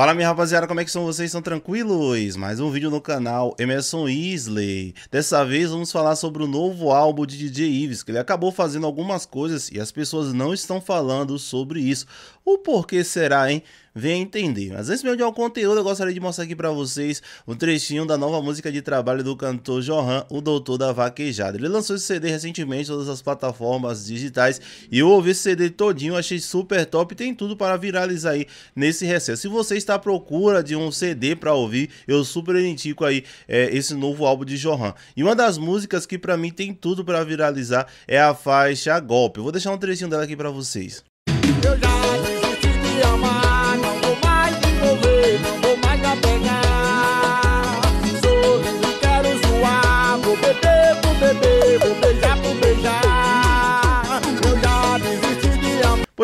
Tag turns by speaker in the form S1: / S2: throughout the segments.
S1: Fala minha rapaziada, como é que são vocês? Estão tranquilos? Mais um vídeo no canal Emerson Isley. Dessa vez vamos falar sobre o novo álbum de DJ Ives, que ele acabou fazendo algumas coisas e as pessoas não estão falando sobre isso. O porquê será, hein? venha entender. Mas antes mesmo de ao conteúdo, eu gostaria de mostrar aqui para vocês um trechinho da nova música de trabalho do cantor Johan, o Doutor da Vaquejada. Ele lançou esse CD recentemente em todas as plataformas digitais e eu ouvi esse CD todinho, achei super top, tem tudo para viralizar aí nesse recesso. Se você está à procura de um CD para ouvir, eu super indico aí é, esse novo álbum de Johan. E uma das músicas que para mim tem tudo para viralizar é a faixa Golpe. Eu vou deixar um trechinho dela aqui para vocês. Eu já desisti de amar.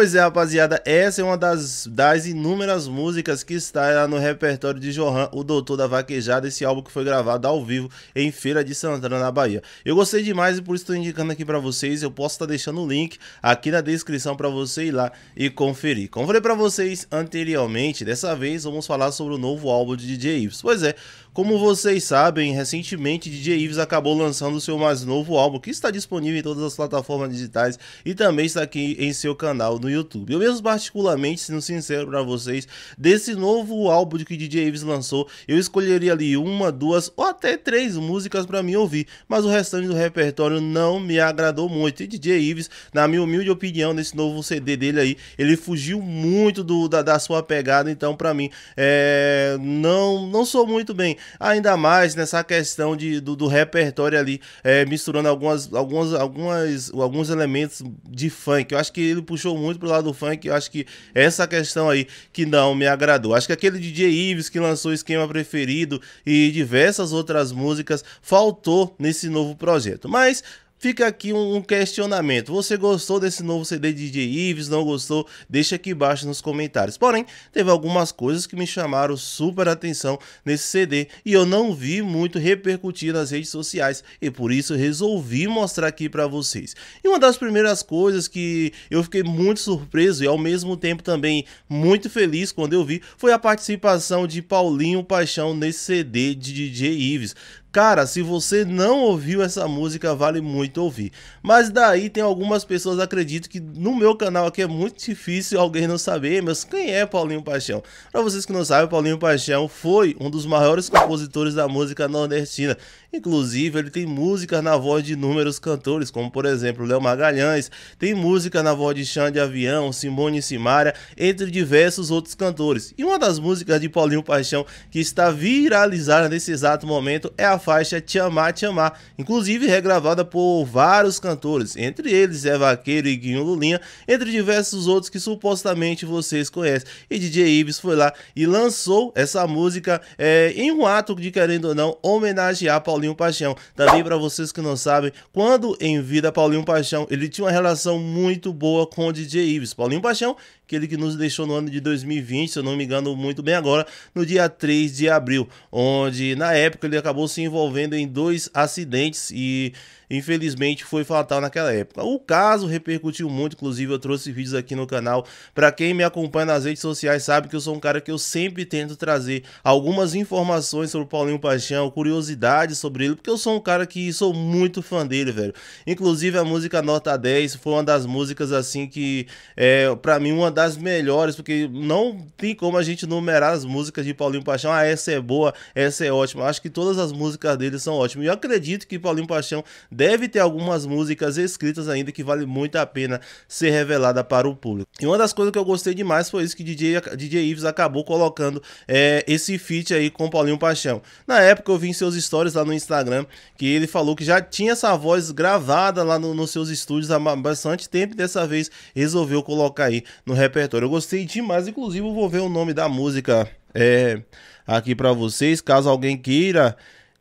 S1: Pois é, rapaziada, essa é uma das, das inúmeras músicas que está lá no repertório de Johan, o Doutor da Vaquejada, esse álbum que foi gravado ao vivo em Feira de Santana, na Bahia. Eu gostei demais e por isso estou indicando aqui para vocês, eu posso estar tá deixando o link aqui na descrição para você ir lá e conferir. Como falei para vocês anteriormente, dessa vez vamos falar sobre o novo álbum de DJ Ives. Pois é, como vocês sabem, recentemente DJ Ives acabou lançando seu mais novo álbum, que está disponível em todas as plataformas digitais e também está aqui em seu canal no YouTube. Eu mesmo particularmente, sendo sincero para vocês, desse novo álbum que DJ Ives lançou, eu escolheria ali uma, duas ou até três músicas para me ouvir, mas o restante do repertório não me agradou muito. E DJ Ives, na minha humilde opinião, nesse novo CD dele aí, ele fugiu muito do, da, da sua pegada, então para mim, é, não, não sou muito bem ainda mais nessa questão de, do, do repertório ali, é, misturando algumas, algumas, algumas, alguns elementos de funk. Eu acho que ele puxou muito pro lado do funk, eu acho que essa questão aí que não me agradou. Acho que aquele DJ Ives que lançou Esquema Preferido e diversas outras músicas faltou nesse novo projeto. Mas Fica aqui um, questionamento. Você gostou desse novo CD de DJ Ives? Não gostou? Deixa aqui embaixo nos comentários. Porém, teve algumas coisas que me chamaram super atenção nesse CD e eu não vi muito repercutir nas redes sociais e por isso resolvi mostrar aqui para vocês. E uma das primeiras coisas que eu fiquei muito surpreso e ao mesmo tempo também muito feliz quando eu vi foi a participação de Paulinho Paixão nesse CD de DJ Ives. Cara, se você não ouviu essa música, vale muito ouvir. Mas daí tem algumas pessoas, acredito que no meu canal aqui é muito difícil alguém não saber, mas quem é Paulinho Paixão? Para vocês que não sabem, Paulinho Paixão foi um dos maiores compositores da música nordestina. Inclusive, ele tem músicas na voz de inúmeros cantores, como por exemplo Léo Magalhães, tem música na voz de Xande Avião, Simone e Simária, entre diversos outros cantores. E uma das músicas de Paulinho Paixão que está viralizada nesse exato momento é a faixa Te Amar, Te Amar, inclusive regravada por vários cantores, entre eles Zé Vaqueiro e Guinho Lulinha, entre diversos outros que supostamente vocês conhecem. E DJ Ives foi lá e lançou essa música é, em um ato de, querendo ou não, homenagear Paulinho Paixão. Também para vocês que não sabem, quando em vida Paulinho Paixão, ele tinha uma relação muito boa com o DJ Ives. Paulinho Paixão, aquele que nos deixou no ano de 2020, se eu não me engano muito bem agora, no dia 3 de abril, onde na época ele acabou se envolvendo em dois acidentes e infelizmente foi fatal naquela época. O caso repercutiu muito, inclusive eu trouxe vídeos aqui no canal. Para quem me acompanha nas redes sociais sabe que eu sou um cara que eu sempre tento trazer algumas informações sobre o Paulinho Paixão, curiosidades sobre ele, porque eu sou um cara que sou muito fã dele, velho. Inclusive a música Nota 10 foi uma das músicas assim que é para mim uma das melhores, porque não tem como a gente numerar as músicas de Paulinho Paixão. Ah, essa é boa, essa é ótima. Acho que todas as músicas músicas dele são ótimas. E eu acredito que Paulinho Paixão deve ter algumas músicas escritas ainda que vale muito a pena ser revelada para o público. E uma das coisas que eu gostei demais foi isso que DJ, DJ Ives acabou colocando é, esse feat aí com Paulinho Paixão. Na época eu vi em seus stories lá no Instagram que ele falou que já tinha essa voz gravada lá no, nos seus estúdios há bastante tempo e dessa vez resolveu colocar aí no repertório. Eu gostei demais, inclusive eu vou ver o nome da música é, aqui para vocês, caso alguém queira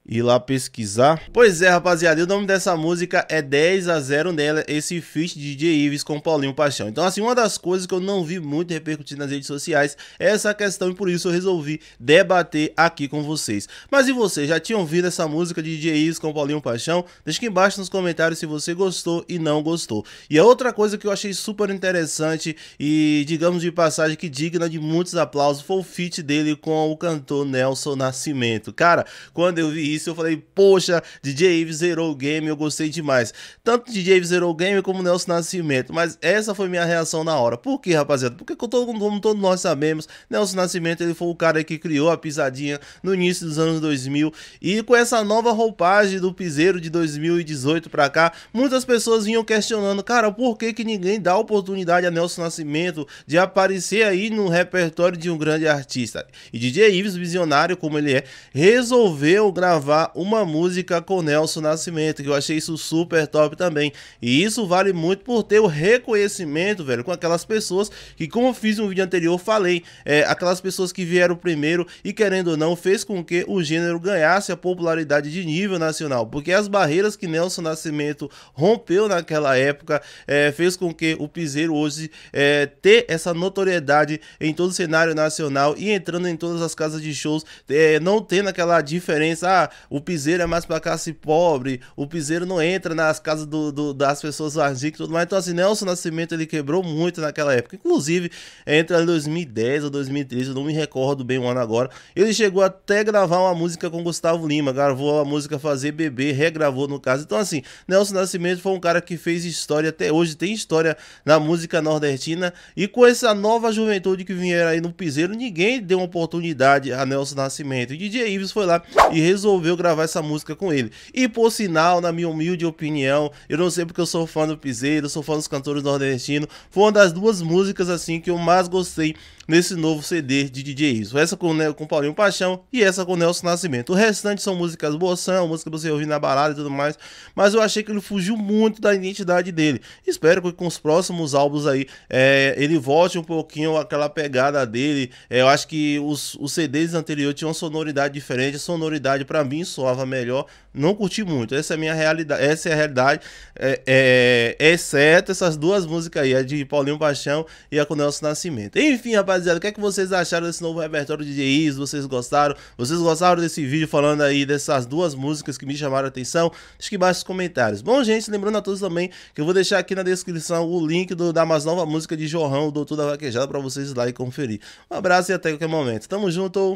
S1: ir lá pesquisar. Pois é, rapaziada, o nome dessa música é 10 a 0 nela, esse feat de DJ Ives com Paulinho Paixão. Então, assim, uma das coisas que eu não vi muito repercutir nas redes sociais é essa questão e por isso eu resolvi debater aqui com vocês. Mas e vocês, já tinham ouvido essa música de DJ Ives com Paulinho Paixão? Deixa aqui embaixo nos comentários se você gostou e não gostou. E a outra coisa que eu achei super interessante e, digamos de passagem, que digna de muitos aplausos foi o feat dele com o cantor Nelson Nascimento. Cara, quando eu vi isso, eu falei, poxa, DJ Ives zerou o game, eu gostei demais. Tanto DJ Ives zerou o game como Nelson Nascimento, mas essa foi minha reação na hora. Por quê, rapaziada? Porque todo, como todos nós sabemos, Nelson Nascimento ele foi o cara que criou a pisadinha no início dos anos 2000 e com essa nova roupagem do piseiro de 2018 pra cá, muitas pessoas vinham questionando, cara, por que que ninguém dá oportunidade a Nelson Nascimento de aparecer aí no repertório de um grande artista? E DJ Ives, visionário como ele é, resolveu gravar gravar uma música com Nelson Nascimento, que eu achei isso super top também. E isso vale muito por ter o reconhecimento, velho, com aquelas pessoas que, como eu fiz no vídeo anterior, falei, é, aquelas pessoas que vieram primeiro e, querendo ou não, fez com que o gênero ganhasse a popularidade de nível nacional, porque as barreiras que Nelson Nascimento rompeu naquela época é, fez com que o Piseiro hoje é, ter essa notoriedade em todo o cenário nacional e entrando em todas as casas de shows, é, não tendo aquela diferença, ah, o piseiro é mais pra classe pobre, o piseiro não entra nas casas do, do, das pessoas ardiques e tudo mais. Então, assim, Nelson Nascimento ele quebrou muito naquela época. Inclusive, entre 2010 ou 2013, eu não me recordo bem o ano agora, ele chegou até gravar uma música com Gustavo Lima, gravou a música Fazer Bebê, regravou no caso. Então, assim, Nelson Nascimento foi um cara que fez história até hoje, tem história na música nordestina e com essa nova juventude que vieram aí no piseiro, ninguém deu uma oportunidade a Nelson Nascimento. E DJ Ives foi lá e resolveu resolveu gravar essa música com ele. E por sinal, na minha humilde opinião, eu não sei porque eu sou fã do Piseiro, sou fã dos cantores nordestinos, foi uma das duas músicas assim que eu mais gostei nesse novo CD de DJs. Essa com, né, com Paulinho Paixão e essa com Nelson Nascimento. O restante são músicas boção, música que você ouvir na balada e tudo mais. Mas eu achei que ele fugiu muito da identidade dele. Espero que com os próximos álbuns aí é, ele volte um pouquinho aquela pegada dele. É, eu acho que os, os CDs anteriores tinham sonoridade diferente. A sonoridade para mim soava melhor não curti muito. Essa é a minha realidade. Essa é a realidade. É, é, é, exceto essas duas músicas aí, a de Paulinho Paixão e a com Nelson Nascimento. Enfim, rapaziada, o que é que vocês acharam desse novo repertório de DJs? Vocês gostaram? Vocês gostaram desse vídeo falando aí dessas duas músicas que me chamaram a atenção? Acho que baixa nos comentários. Bom, gente, lembrando a todos também que eu vou deixar aqui na descrição o link do, da mais nova música de Jorrão, o Doutor da Vaquejada, para vocês lá e conferir. Um abraço e até qualquer momento. Tamo junto!